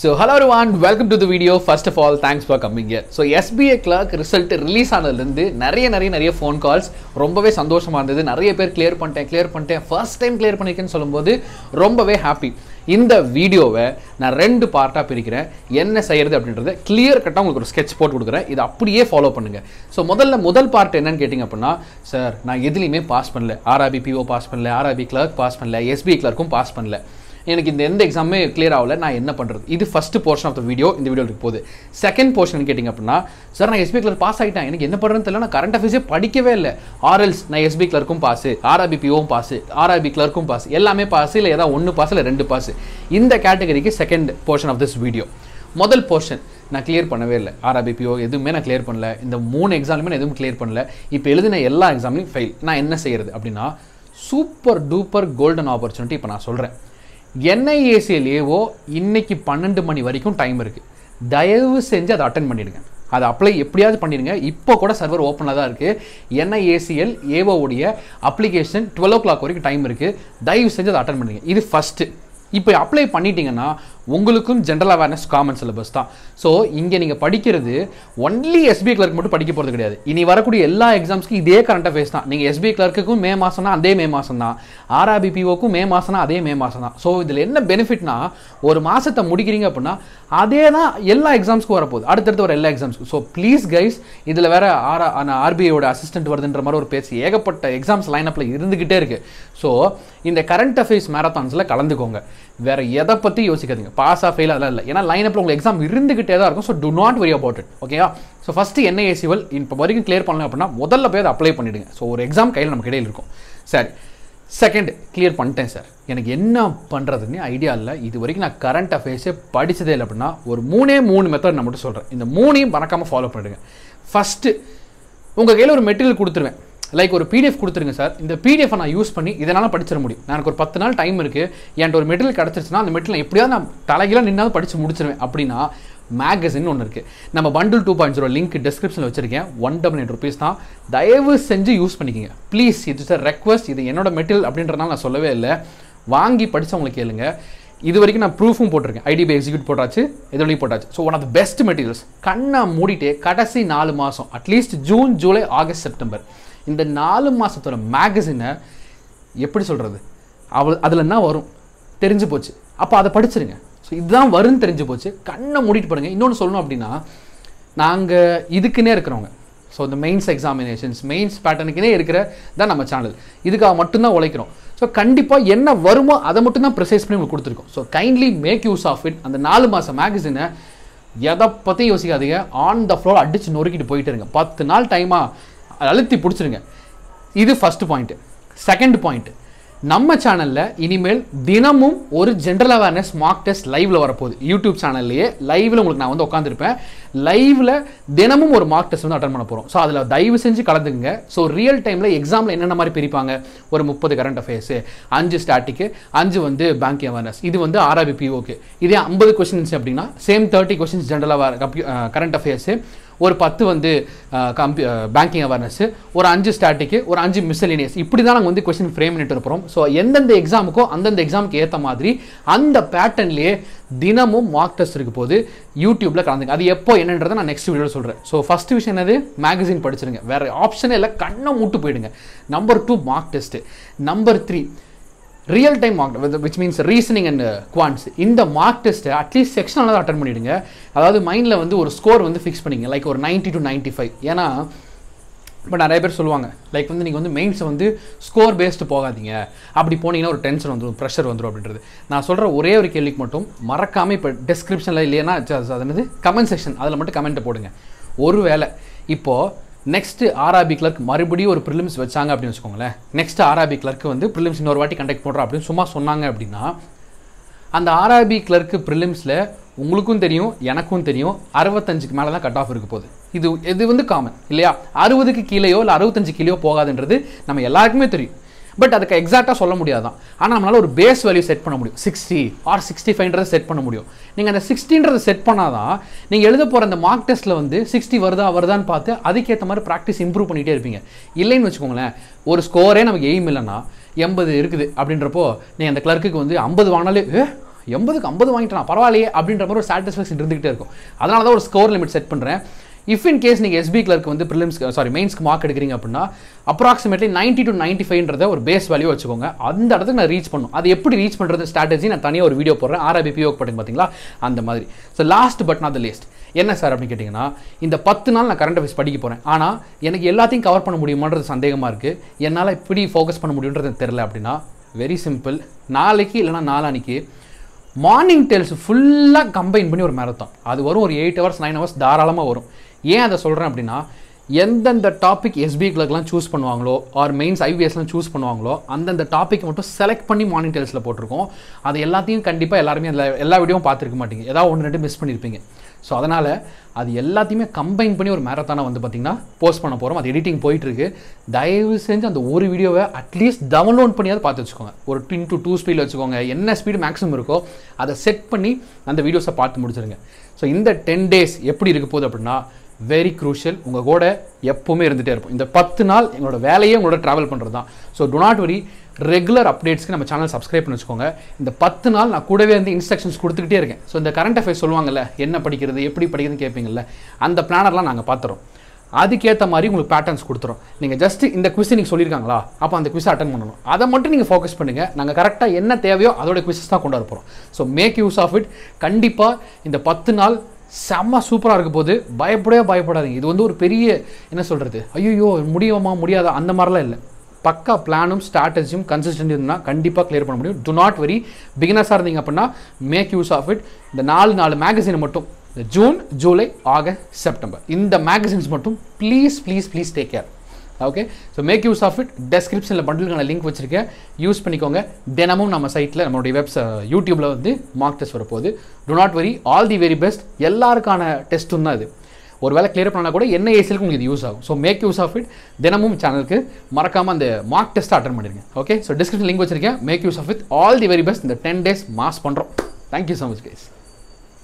so hello one welcome to the video first of all thanks for coming so SBI clerk result release ஆனதுலேருந்து நிறைய நிறைய நிறைய phone calls ரொம்பவே சந்தோஷமாக இருந்தது நிறைய பேர் கிளியர் பண்ணிட்டேன் கிளியர் பண்ணிட்டேன் ஃபர்ஸ்ட் டைம் கிளியர் பண்ணியிருக்கேன்னு சொல்லும்போது ரொம்பவே ஹாப்பி இந்த வீடியோவை நான் ரெண்டு பார்ட்டாக பிரிக்கிறேன் என்ன செய்கிறது அப்படின்றத கிளியர் கட்டாக உங்களுக்கு ஒரு ஸ்கெட்ச் போட்டு கொடுக்குறேன் இதை அப்படியே ஃபாலோ பண்ணுங்கள் ஸோ முதல்ல முதல் பார்ட் என்னன்னு கேட்டிங்க அப்படின்னா சார் நான் எதுலேயுமே பாஸ் பண்ணல ஆர்ஆபி பிஓ பாஸ் பண்ணல ஆர்ஆபி கிளர்க் பாஸ் பண்ணல எஸ்பிஐ கிளர்க்கும் பாஸ் பண்ணல எனக்கு இந்த எந்த எக்ஸாமே கிளியர் ஆகல நான் என்ன பண்ணுறது இது first portion of the video இந்த வீடியோ இருக்கு போகுது செகண்ட் போர்ஷன் கேட்டிங்க அப்படின்னா சார் நான் எஸ்பி கிளர் பாஸ் ஆகிட்டேன் எனக்கு என்ன பண்ணுறதுன்னு தெரியல நான் கரண்ட் அஃபேர்ஸே படிக்கவே இல்லை ஆர்எல்ஸ் நான் எஸ்பி கிளர்க்கும் பாஸ் ஆர்ஆர்பிபிஓவும் பாஸ் ஆர்ஆர்பி கிளர்க்கும் பாஸ் எல்லாமே பாஸ் இல்லை ஏதாவது ஒன்று பாஸ் இல்லை ரெண்டு பாஸ் இந்த கேட்டகரிக்கு second portion of this video முதல் போர்ஷன் நான் கிளியர் பண்ணவே இல்லை ஆர்ஆபிபிஓ எதுவுமே நான் கிளியர் பண்ணல இந்த மூணு எக்ஸாமுமே நான் எதுவும் கிளியர் பண்ணல இப்போ எழுதின எல்லா எக்ஸாம்லையும் ஃபெயில் நான் என்ன செய்யறது அப்படின்னா சூப்பர் டூப்பர் கோல்டன் ஆப்பர்ச்சுனிட்டி இப்போ நான் சொல்கிறேன் என்ஐஏசியிலேவோ இன்றைக்கி பன்னெண்டு மணி வரைக்கும் டைம் இருக்குது தயவு செஞ்சு அதை அட்டன் பண்ணிடுங்க அதை அப்ளை எப்படியாவது பண்ணிடுங்க இப்போ கூட சர்வர் ஓப்பனில் தான் இருக்குது என்ஐஏசிஎல் ஏவோவுடைய அப்ளிகேஷன் டுவெல் ஓ கிளாக் வரைக்கும் டைம் இருக்குது தயவு செஞ்சு அதை அட்டன் பண்ணிடுங்க இது ஃபஸ்ட்டு இப்போ அப்ளை பண்ணிட்டீங்கன்னா உங்களுக்கும் ஜென்ரல் அவேர்னஸ் காமன் சிலபஸ் தான் ஸோ இங்கே நீங்கள் படிக்கிறது ஒன்லி எஸ்பி கிளர்க் மட்டும் படிக்க போகிறது கிடையாது இனி வரக்கூடிய எல்லா எக்ஸாம்ஸ்க்கும் இதே கரண்ட் அஃபேர்ஸ் தான் நீங்கள் எஸ்பி கிளர்க்குக்கும் மே மாதம்னா அதே மே மாதம் தான் ஆர்ஆபிபிஓக்கும் மே மாதம்னா அதே மே மாதம் தான் ஸோ இதில் என்ன பெனிஃபிட்னா ஒரு மாதத்தை முடிக்கிறீங்க அப்படின்னா அதே தான் எல்லா எக்ஸாம்ஸ்க்கும் வரப்போகுது அடுத்தடுத்து வர எல்லா எக்ஸாம்ஸ்க்கும் ஸோ ப்ளீஸ் கைஸ் இதில் வேற ஆர் ஆர்பிஐயோட அசிஸ்டன்ட் வருதுன்ற மாதிரி ஒரு பேச்சு ஏகப்பட்ட எக்ஸாம்ஸ் லைனப்பில் இருந்துக்கிட்டே இருக்குது ஸோ இந்த கரண்ட் அஃபேர்ஸ் மேரத்தான்ஸில் கலந்துக்கோங்க வேறு எதை பற்றி யோசிக்காதீங்க பாஸாக ஃபெயில் அதெல்லாம் இல்லை ஏன்னா லைன் உங்களுக்கு எக்ஸாம் இருந்துகிட்டே தான் இருக்கும் so do not worry about it ஓகேயா ஸோ ஃபஸ்ட்டு என்ஐஎஸ்சிவல் இப்போ வரைக்கும் கிளியர் பண்ணலாம் அப்படின்னா முதல்ல போய் அதை அப்ளை பண்ணிவிடுங்க ஸோ ஒரு எக்ஸாம் கையில் நமக்கு இடையில் இருக்கும் சரி செகண்ட் கிளியர் பண்ணிட்டேன் சார் எனக்கு என்ன பண்ணுறதுன்னு ஐடியா இல்லை இது வரைக்கும் நான் கரண்ட் அஃபேர்ஸே படித்ததே இல்லை அப்படின்னா ஒரு மூணே மூணு மெத்தட் நான் மட்டும் சொல்கிறேன் இந்த மூணையும் மறக்காமல் ஃபாலோ பண்ணிடுங்க ஃபஸ்ட்டு உங்கள் கையில் ஒரு மெட்டீரியல் கொடுத்துருவேன் லைக் ஒரு பிடிஎஃப் கொடுத்துருங்க சார் இந்த பிடிஎஃப் நான் யூஸ் பண்ணி இதனால் படிச்சிட முடியும் எனக்கு ஒரு பத்து நாள் டைம் இருக்குது என்கிட்ட ஒரு மெட்டீரியல் கிடச்சிருச்சுன்னா அந்த மெட்டீரியல் எப்படியாவது நான் தலைகளாக நின்னாலும் படித்து முடிச்சிருவேன் அப்படின்னா மேகசின் ஒன்று இருக்குது நம்ம bundle two point zero link டிஸ்கிரிப்ஷனில் வச்சிருக்கேன் ஒன் டபுள் எயிட் ருபீஸ் தான் தயவு செஞ்சு யூஸ் பண்ணிக்கோங்க ப்ளீஸ் இது சார் ரெக்வஸ்ட் இது என்னோட மெட்டீரியல் அப்படின்றனால நான் சொல்லவே இல்லை வாங்கி படித்தவங்களை கேளுங்க இது வரைக்கும் நான் ப்ரூஃபும் போட்டிருக்கேன் ஐடிபி எக்ஸிக்யூட் போட்டாச்சு இதுவரையும் போட்டாச்சு so one of the best materials கண்ணை மூடிட்டு கடைசி நாலு மாதம் at least June July August September இந்த நாலு மாதத்தோட மேகசினை எப்படி சொல்கிறது அவள் அதில் என்ன வரும் தெரிஞ்சு போச்சு அப்போ அதை படிச்சிருங்க ஸோ இதுதான் வரும்னு தெரிஞ்சு போச்சு கண்ணை மூடிட்டு பாருங்க இன்னொன்று சொல்லணும் அப்படின்னா நாங்கள் இதுக்குன்னே இருக்கிறவங்க ஸோ இந்த மெயின்ஸ் எக்ஸாமினேஷன்ஸ் மெயின்ஸ் பேட்டர்னுக்குனே இருக்கிற தான் நம்ம சேனல் இதுக்காக மட்டும்தான் உழைக்கிறோம் ஸோ கண்டிப்பாக என்ன வருமோ அதை மட்டும் தான் ப்ரிசைஸ் பண்ணி உங்களுக்கு கொடுத்துருக்கோம் so kindly make use of it அந்த நாலு மாதம் மேகசினை எதை பற்றி யோசிக்காதீங்க ஆன் த ஃப்ளோர் அடிச்சு நொறுக்கிட்டு போயிட்டு இருங்க பத்து நாள் டைமாக அழுத்தி பிடிச்சிருங்க இது ஃபஸ்ட்டு பாயிண்ட்டு செகண்ட் பாயிண்ட்டு நம்ம சேனலில் இனிமேல் தினமும் ஒரு ஜென்ரல் அவேர்னஸ் மார்க் டெஸ்ட் லைவில் வரப்போகுது யூடியூப் சேனல்லையே லைவில் உங்களுக்கு நான் வந்து உட்காந்துருப்பேன் லைவில் தினமும் ஒரு மார்க் டெஸ்ட் வந்து அட்டன் பண்ண போகிறோம் ஸோ அதில் தயவு செஞ்சு கலந்துங்க ஸோ ரியல் டைமில் எக்ஸாமில் என்னென்ன மாதிரி பிரிப்பாங்க ஒரு முப்பது கரண்ட் அஃபேர்ஸு அஞ்சு ஸ்டாட்டிக்கு அஞ்சு வந்து பேங்கிங் அவேர்னஸ் இது வந்து ஆர்ஆபி பிஓக்கு இதே ஐம்பது கொஸ்டின்ஸ் அப்படின்னா same thirty questions general or current affairs ஒரு பத்து வந்து கம்பி பேங்கிங் அவேர்னஸ் ஒரு அஞ்சு ஸ்டாட்டிக்கு ஒரு அஞ்சு மிஸ்லினியஸ் இப்படி தான் நாங்கள் வந்து கொஸ்டின் ஃப்ரேம் பண்ணிட்டு இருக்கிறோம் ஸோ எந்தெந்த எக்ஸாமுக்கோ அந்தந்த எக்ஸாமுக்கு ஏற்ற மாதிரி அந்த பேட்டர்ன்லேயே தினமும் மார்க் டெஸ்ட் இருக்க போது யூடியூப்பில் கலந்துங்க அது எப்போ என்னன்றதை நான் நெக்ஸ்ட் வீடியோவில் சொல்கிறேன் ஸோ ஃபஸ்ட் விஷயம் என்னது மேகசின் படிச்சிருங்க வேறு ஆப்ஷனே இல்லை கண்ணை மூட்டு போயிடுங்க number two mock test number three real time mock which means reasoning and quants இந்த மார்க் டெஸ்ட்டை அட்லீஸ்ட் தான் அட்டன் பண்ணிவிடுங்க அதாவது மைண்டில் வந்து ஒரு ஸ்கோர் வந்து ஃபிக்ஸ் பண்ணிங்க லைக் ஒரு நைன்ட்டி டு நைன்ட்டி ஃபைவ் ஏன்னா இப்போ நிறைய பேர் சொல்லுவாங்க லைக் வந்து நீங்கள் வந்து மெயின்ஸை வந்து ஸ்கோர் பேஸ்டு போகாதீங்க அப்படி போனீங்கன்னா ஒரு டென்ஷன் வந்துடும் ப்ரெஷர் வந்துடும் அப்படின்றது நான் சொல்கிற ஒரே ஒரு கேள்விக்கு மட்டும் மறக்காமல் இப்போ டெஸ்கிரிப்ஷனில் இல்லைன்னா அது என்னது கமெண்ட் செக்ஷன் அதில் மட்டும் கமெண்ட்டை போடுங்க ஒரு வேளை இப்போது நெக்ஸ்ட் ஆர்ஆபி கிளர்க் மறுபடியும் ஒரு ப்ரிலிம்ஸ் வச்சாங்க அப்படின்னு வச்சுக்கோங்களேன் நெக்ஸ்ட் ஆர்ஆபி கிளர்க்கு வந்து ப்ரிலிம்ஸ் இன்னொரு வாட்டி கண்டக்ட் பண்ணுறோம் அப்படின்னு சும்மா சொன்னாங்க அப்படின்னா அந்த ஆராபி கிளர்க்கு ப்ரிலிம்ஸில் உங்களுக்கும் தெரியும் எனக்கும் தெரியும் அறுபத்தஞ்சுக்கு மேலே தான் கட் ஆஃப் இருக்க போகுது இது இது வந்து காமன் இல்லையா அறுபதுக்கு கீழேயோ இல்லை அறுபத்தஞ்சு கீழேயோ போகாதுன்றது நம்ம எல்லாருக்குமே தெரியும் பட் அதுக்கு எக்ஸாக்டாக சொல்ல முடியாதான் ஆனால் நம்மளால் ஒரு பேஸ் வேல்யூ செட் பண்ண முடியும் சிக்ஸ்டி ஆர் சிக்ஸ்டி ஃபைவ்ன்றது செட் பண்ண முடியும் நீங்கள் அந்த சிக்ஸ்டின்றது செட் பண்ணால் தான் நீங்கள் எழுத போகிற அந்த மார்க் டெஸ்ட்டில் வந்து சிக்ஸ்டி வருதா வருதான்னு பார்த்து அதுக்கேற்ற மாதிரி ப்ராக்டிஸ் இம்ப்ரூவ் பண்ணிகிட்டே இருப்பீங்க இல்லைன்னு வச்சுக்கோங்களேன் ஒரு ஸ்கோரே நமக்கு எய்ம் இல்லைன்னா எண்பது இருக்குது அப்படின்றப்போ நீங்கள் அந்த கிளர்க்குக்கு வந்து ஐம்பது வாங்கினாலே எண்பதுக்கு ஐம்பது வாங்கிட்டான் பரவாயில்லையே அப்படின்ற மாதிரி ஒரு சாட்டிஸ்ஃபேக்ஷன் இருந்துகிட்டே இருக்கும் அதனால தான் ஒரு ஸ்கோர் லிமிட் செட் பண்ணுறேன் இஃப் இன் கேஸ் நீங்கள் எஸ்பி கிளர்க் வந்து ப்ரிலிம்ஸ் சாரி மெயின்ஸ்க்கு மார்க் எடுக்கிறீங்க அப்படின்னா அப்ராக்சிமேட்லி நைன்ட்டி டு நைன்ட்டி ஃபைவ்ன்றத ஒரு பேஸ் வேல்யூ வச்சுக்கோங்க அந்த இடத்துக்கு நான் ரீச் பண்ணும் அது எப்படி ரீச் பண்ணுறது ஸ்ட்ராட்டஜி நான் தனியாக ஒரு வீடியோ போடுறேன் ஆர்ஐபிபி ஒர்க் பண்ணுங்க பார்த்தீங்களா அந்த மாதிரி so last but not the least என்ன சார் அப்படின்னு கேட்டிங்கன்னா இந்த பத்து நாள் நான் கரண்ட் அஃபேர்ஸ் படிக்க போகிறேன் ஆனால் எனக்கு எல்லாத்தையும் கவர் பண்ண முடியுமான்றது சந்தேகமாக இருக்குது என்னால் எப்படி ஃபோக்கஸ் பண்ண முடியுன்றது தெரில அப்படின்னா வெரி சிம்பிள் நாளைக்கு இல்லைனா நாளானிக்கு மார்னிங் டெல்ஸ் ஃபுல்லாக கம்பைன் பண்ணி ஒரு மேரத்தான் அது வரும் ஒரு எயிட் ஹவர்ஸ் நைன் ஹவர்ஸ் தாராளமாக வரும் ஏன் அதை சொல்கிறேன் அப்படின்னா எந்தெந்த டாபிக் எஸ்பி கிளர்க்லாம் சூஸ் பண்ணுவாங்களோ ஆர் மெயின்ஸ் ஐவிஎஸ்லாம் சூஸ் பண்ணுவாங்களோ அந்தந்த டாப்பிக் மட்டும் செலக்ட் பண்ணி மானிட்டர்ஸில் போட்டிருக்கோம் அது எல்லாத்தையும் கண்டிப்பாக எல்லாருமே அதில் எல்லா வீடியோவும் பார்த்துருக்க மாட்டீங்க ஏதாவது ஒன்று ரெண்டு மிஸ் பண்ணியிருப்பீங்க ஸோ அதனால் அது எல்லாத்தையுமே கம்பைன் பண்ணி ஒரு மேரத்தானை வந்து பார்த்திங்கன்னா போஸ்ட் பண்ண போகிறோம் அது எடிட்டிங் போயிட்டுருக்கு தயவு செஞ்சு அந்த ஒரு வீடியோவை அட்லீஸ்ட் டவுன்லோட் பண்ணியாவது பார்த்து வச்சுக்கோங்க ஒரு டின் டு டூ ஸ்பீடில் வச்சுக்கோங்க என்ன ஸ்பீடு மேக்ஸிமம் இருக்கோ அதை செட் பண்ணி அந்த வீடியோஸை பார்த்து முடிச்சிருங்க ஸோ இந்த டென் டேஸ் எப்படி இருக்க போகுது அப்படின்னா வெரி க்ரூஷியல் உங்கள் கூட எப்போவுமே இருந்துகிட்டே இருப்போம் இந்த பத்து நாள் எங்களோட வேலையே உங்களோட ட்ராவல் பண்ணுறது தான் so do not worry regular அப்டேட்ஸ்க்கு நம்ம சேனல் சப்ஸ்கிரைப் பண்ணி வச்சுக்கோங்க இந்த பத்து நாள் நான் கூடவே வந்து இன்ஸ்ட்ரக்ஷன்ஸ் கொடுத்துக்கிட்டே இருக்கேன் ஸோ இந்த கரண்ட் அஃபேர்ஸ் சொல்லுவாங்கல்ல என்ன படிக்கிறது எப்படி படிக்கிறதுன்னு கேட்பீங்கல்ல அந்த பிளானர்லாம் நாங்கள் பார்த்துறோம் அதுக்கேற்ற மாதிரி உங்களுக்கு பேட்டர்ன்ஸ் கொடுத்துரும் நீங்கள் ஜஸ்ட் இந்த குவிஸ் நீங்கள் சொல்லியிருக்காங்களா அப்போ அந்த குவிஸ் அட்டன் பண்ணணும் அதை மட்டும் நீங்கள் ஃபோக்கஸ் பண்ணுங்கள் நாங்கள் கரெக்டாக என்ன தேவையோ அதோட குவிஸஸ் தான் கொண்டு வர போகிறோம் so make use of it கண்டிப்பாக இந்த பத்து நாள் செம்ம சூப்பராக இருக்க போது பயப்படவே பயப்படாதீங்க இது வந்து ஒரு பெரிய என்ன சொல்கிறது ஐயோ முடியுமா முடியாதா அந்த மாதிரிலாம் இல்லை பக்கா பிளானும் ஸ்ட்ராட்டஜியும் கன்சிஸ்டன்ட் இருந்தால் கண்டிப்பாக கிளியர் பண்ண முடியும் டு நாட் வெரி பிகினஸாக இருந்தீங்க அப்படின்னா மேக் யூஸ் ஆஃப் இட் இந்த நாலு நாலு மேகசினை மட்டும் இந்த ஜூன் ஜூலை ஆகஸ்ட் செப்டம்பர் இந்த மேகசின்ஸ் மட்டும் please please please take care okay so make use of it டெஸ்கிரிப்ஷனில் பண்டிலுக்கான லிங்க் வச்சுருக்கேன் யூஸ் பண்ணிக்கோங்க தினமும் நம்ம சைட்டில் நம்மளுடைய வெப்ஸ் யூடியூப்பில் வந்து மார்க் டெஸ்ட் வரப்போகுது do not worry all the very best எல்லாருக்கான டெஸ்ட்டும் தான் இது ஒரு வேலை கிளியர் பண்ணால் கூட என்ன ஏசியிலும் உங்களுக்கு இது யூஸ் ஆகும் so make use of it தினமும் சேனலுக்கு மறக்காமல் அந்த மார்க் டெஸ்ட் அட்டன் பண்ணிடுங்க ஓகே ஸோ டிஸ்கிரிப்ஷன் லிங்க் வச்சிருக்கேன் make use of it all the very best இந்த டென் டேஸ் மாஸ் பண்ணுறோம் தேங்க்யூ ஸோ மச் கைஸ்